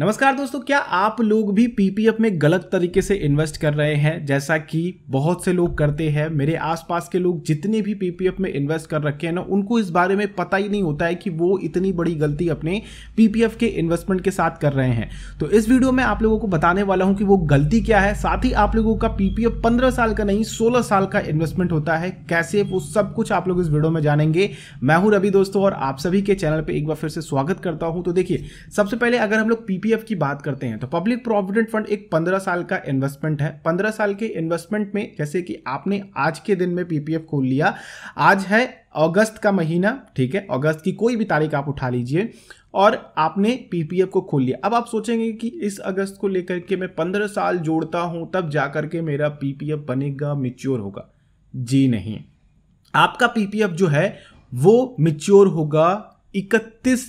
नमस्कार दोस्तों क्या आप लोग भी पीपीएफ में गलत तरीके से इन्वेस्ट कर रहे हैं जैसा कि बहुत से लोग करते हैं मेरे आसपास के लोग जितने भी पीपीएफ में इन्वेस्ट कर रखे हैं ना उनको इस बारे में पता ही नहीं होता है कि वो इतनी बड़ी गलती अपने पीपीएफ के इन्वेस्टमेंट के साथ कर रहे हैं तो इस वीडियो में आप लोगों को बताने वाला हूँ कि वो गलती क्या है साथ ही आप लोगों का पीपीएफ पंद्रह साल का नहीं सोलह साल का इन्वेस्टमेंट होता है कैसे वो सब कुछ आप लोग इस वीडियो में जानेंगे मैं हूँ रवि दोस्तों और आप सभी के चैनल पर एक बार फिर से स्वागत करता हूँ तो देखिए सबसे पहले अगर हम लोग पीपी पीपीएफ e की बात करते हैं तो पब्लिक प्रोविडेंट फंड एक पंद्रह साल का इन्वेस्टमेंट है पंद्रह साल के इन्वेस्टमेंट में जैसे कि आपने आज के दिन में पीपीएफ खोल लिया आज है अगस्त का महीना ठीक है अगस्त की कोई भी तारीख आप उठा लीजिए और आपने पीपीएफ को खोल लिया अब आप सोचेंगे कि इस अगस्त को लेकर के मैं पंद्रह साल जोड़ता हूं तब जाकर के मेरा पीपीएफ बनेगा मिच्योर होगा जी नहीं आपका पीपीएफ जो है वो मिच्योर होगा इकतीस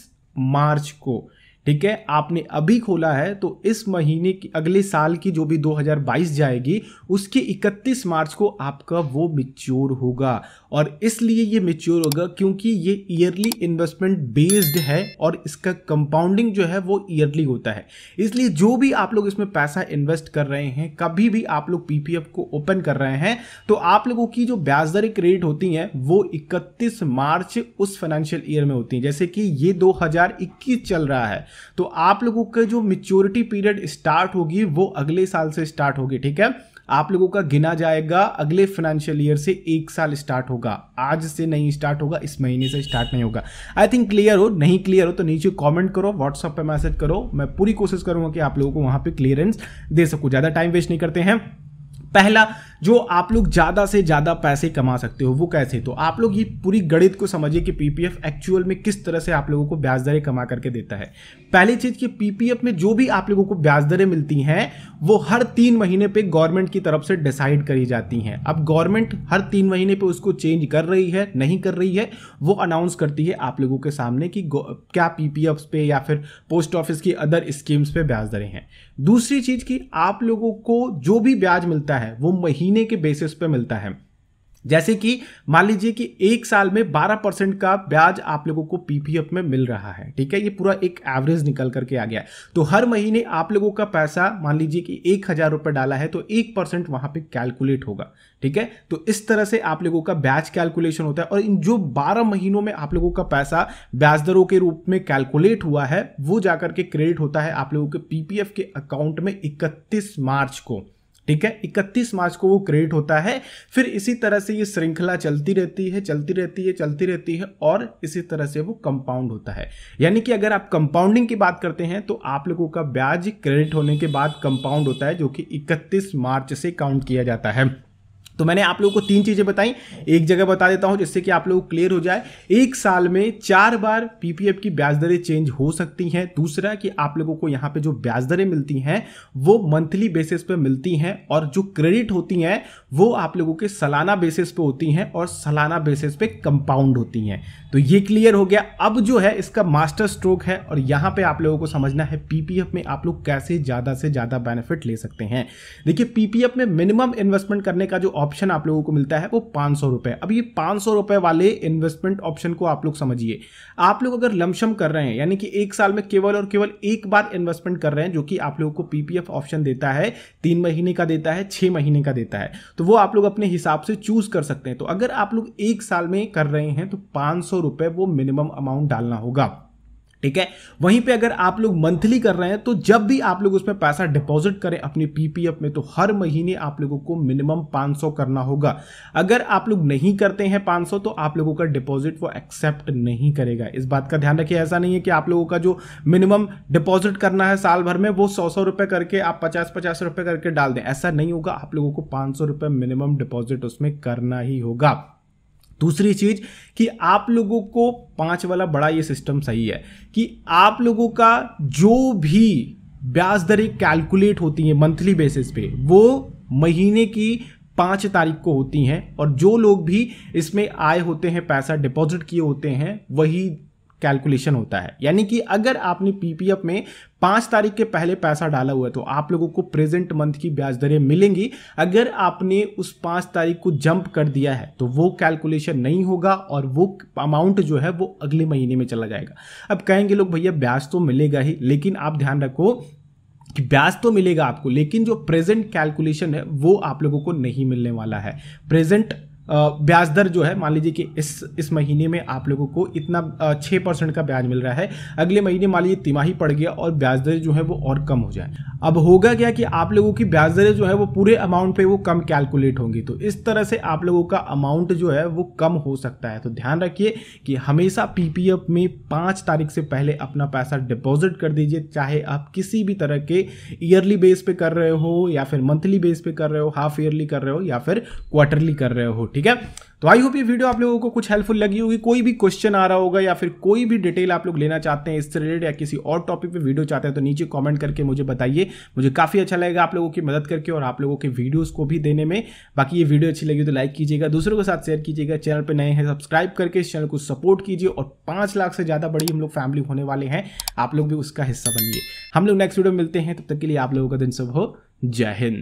मार्च को ठीक है आपने अभी खोला है तो इस महीने की अगले साल की जो भी 2022 जाएगी उसकी 31 मार्च को आपका वो मिच्योर होगा और इसलिए ये मेच्योर होगा क्योंकि ये ईयरली इन्वेस्टमेंट बेस्ड है और इसका कंपाउंडिंग जो है वो ईयरली होता है इसलिए जो भी आप लोग इसमें पैसा इन्वेस्ट कर रहे हैं कभी भी आप लोग पी को ओपन कर रहे हैं तो आप लोगों की जो ब्याज दर क्रेडिट होती हैं वो इकतीस मार्च उस फाइनेंशियल ईयर में होती है जैसे कि ये दो चल रहा है तो आप लोगों के जो मिच्योरिटी पीरियड स्टार्ट होगी वो अगले साल से स्टार्ट होगी ठीक है आप लोगों का गिना जाएगा अगले फाइनेंशियल ईयर से एक साल स्टार्ट होगा आज से नहीं स्टार्ट होगा इस महीने से स्टार्ट नहीं होगा आई थिंक क्लियर हो नहीं क्लियर हो तो नीचे कमेंट करो व्हाट्सएप पे मैसेज करो मैं पूरी कोशिश करूंगा कि आप लोगों को वहां पे क्लियरेंस दे सकूं ज़्यादा टाइम वेस्ट नहीं करते हैं पहला जो आप लोग ज़्यादा से ज़्यादा पैसे कमा सकते हो वो कैसे तो आप लोग ये पूरी गणित को समझिए कि पीपीएफ एक्चुअल में किस तरह से आप लोगों को ब्याज दरें कमा करके देता है पहली चीज़ कि पीपीएफ में जो भी आप लोगों को ब्याज दरें मिलती हैं वो हर तीन महीने पर गवर्नमेंट की तरफ से डिसाइड करी जाती हैं अब गवर्नमेंट हर तीन महीने पर उसको चेंज कर रही है नहीं कर रही है वो अनाउंस करती है आप लोगों के सामने कि क्या पीपीएफ पे या फिर पोस्ट ऑफिस की अदर स्कीम्स पे ब्याज दरें हैं दूसरी चीज़ कि आप लोगों को जो भी ब्याज मिलता है वो महीने महीने के बेसिस पे मिलता है जैसे कि मान लीजिए कि एक साल में 12 परसेंट का ब्याज आप लोगों को पीपीएफ में मिल रहा है ठीक है ये पूरा एक एवरेज निकल करके आ गया तो हर महीने आप लोगों का पैसा मान लीजिए कि एक हज़ार रुपये डाला है तो एक परसेंट वहां पे कैलकुलेट होगा ठीक है तो इस तरह से आप लोगों का ब्याज कैलकुलेशन होता है और इन जो 12 महीनों में आप लोगों का पैसा ब्याज दरों के रूप में कैलकुलेट हुआ है वो जाकर के क्रेडिट होता है आप लोगों के पीपीएफ के अकाउंट में इकतीस मार्च को ठीक है 31 मार्च को वो क्रिएट होता है फिर इसी तरह से ये श्रृंखला चलती रहती है चलती रहती है चलती रहती है और इसी तरह से वो कंपाउंड होता है यानी कि अगर आप कंपाउंडिंग की बात करते हैं तो आप लोगों का ब्याज क्रेडिट होने के बाद कंपाउंड होता है जो कि 31 मार्च से काउंट किया जाता है तो मैंने आप लोगों को तीन चीज़ें बताई एक जगह बता देता हूं जिससे कि आप लोगों क्लियर हो जाए एक साल में चार बार पीपीएफ की ब्याज दरें चेंज हो सकती हैं दूसरा कि आप लोगों को यहां पे जो ब्याज दरें मिलती हैं वो मंथली बेसिस पे मिलती हैं और जो क्रेडिट होती हैं वो आप लोगों के सालाना बेसिस पे होती हैं और सालाना बेसिस पे कंपाउंड होती हैं तो ये क्लियर हो गया अब जो है इसका मास्टर स्ट्रोक है और यहाँ पर आप लोगों को समझना है पीपीएफ में आप लोग कैसे ज़्यादा से ज़्यादा बेनिफिट ले सकते हैं देखिए पीपीएफ में मिनिमम इन्वेस्टमेंट करने का जो ऑप्शन आप लोगों को मिलता है वो पाँच सौ रुपये अब ये पाँच सौ रुपये वाले इन्वेस्टमेंट ऑप्शन को आप लोग समझिए आप लोग अगर लमसम कर रहे हैं यानी कि एक साल में केवल और केवल एक बार इन्वेस्टमेंट कर रहे हैं जो कि आप लोगों को पीपीएफ ऑप्शन देता है तीन महीने का देता है छः महीने का देता है तो वो आप लोग अपने हिसाब से चूज कर सकते हैं तो अगर आप लोग एक साल में कर रहे हैं तो पाँच वो मिनिमम अमाउंट डालना होगा ठीक है वहीं पे अगर आप लोग मंथली कर रहे हैं तो जब भी आप लोग उसमें पैसा डिपॉजिट करें अपने पीपीएफ में तो हर महीने आप लोगों को मिनिमम 500 करना होगा अगर आप लोग नहीं करते हैं 500 तो आप लोगों का डिपॉजिट वो एक्सेप्ट नहीं करेगा इस बात का ध्यान रखिए ऐसा नहीं है कि आप लोगों का जो मिनिमम डिपॉजिट करना है साल भर में वो सौ सौ रुपये करके आप पचास पचास रुपये करके डाल दें ऐसा नहीं होगा आप लोगों को पाँच सौ मिनिमम डिपॉजिट उसमें करना ही होगा दूसरी चीज कि आप लोगों को पांच वाला बड़ा ये सिस्टम सही है कि आप लोगों का जो भी ब्याज दरें कैलकुलेट होती हैं मंथली बेसिस पे वो महीने की पाँच तारीख को होती हैं और जो लोग भी इसमें आए होते हैं पैसा डिपॉजिट किए होते हैं वही कैलकुलेशन होता है यानी कि अगर आपने पीपीएफ में पाँच तारीख के पहले पैसा डाला हुआ है तो आप लोगों को प्रेजेंट मंथ की ब्याज दरें मिलेंगी अगर आपने उस पाँच तारीख को जंप कर दिया है तो वो कैलकुलेशन नहीं होगा और वो अमाउंट जो है वो अगले महीने में चला जाएगा अब कहेंगे लोग भैया ब्याज तो मिलेगा ही लेकिन आप ध्यान रखो कि ब्याज तो मिलेगा आपको लेकिन जो प्रेजेंट कैलकुलेशन है वो आप लोगों को नहीं मिलने वाला है प्रेजेंट ब्याज दर जो है मान लीजिए कि इस इस महीने में आप लोगों को इतना छः परसेंट का ब्याज मिल रहा है अगले महीने मान लीजिए तिमाही पड़ गया और ब्याज दर जो है वो और कम हो जाए अब होगा क्या कि आप लोगों की ब्याज दरें जो है वो पूरे अमाउंट पे वो कम कैलकुलेट होंगी तो इस तरह से आप लोगों का अमाउंट जो है वो कम हो सकता है तो ध्यान रखिए कि हमेशा पी में पाँच तारीख से पहले अपना पैसा डिपॉजिट कर दीजिए चाहे आप किसी भी तरह के ईयरली बेस पे कर रहे हो या फिर मंथली बेस पे कर रहे हो हाफ ईयरली कर रहे हो या फिर क्वार्टरली कर रहे हो ठीक ठीक है तो आई होप ये वीडियो आप लोगों को कुछ हेल्पफुल लगी होगी कोई भी क्वेश्चन आ रहा होगा या फिर कोई भी डिटेल आप लोग लेना चाहते हैं इससे रिलेटेड या किसी और टॉपिक पे वीडियो चाहते हैं तो नीचे कमेंट करके मुझे बताइए मुझे काफ़ी अच्छा लगेगा आप लोगों की मदद करके और आप लोगों के वीडियोज़ को भी देने में बाकी ये वीडियो अच्छी लगी तो लाइक कीजिएगा दूसरों के साथ शेयर कीजिएगा चैनल पर नए हैं सब्सक्राइब करके इस चैनल को सपोर्ट कीजिए और पाँच लाख से ज़्यादा बड़ी हम लोग फैमिली होने वाले हैं आप लोग भी उसका हिस्सा बनिए हम लोग नेक्स्ट वीडियो मिलते हैं तब तक के लिए आप लोगों का दिन सब हो जय हिंद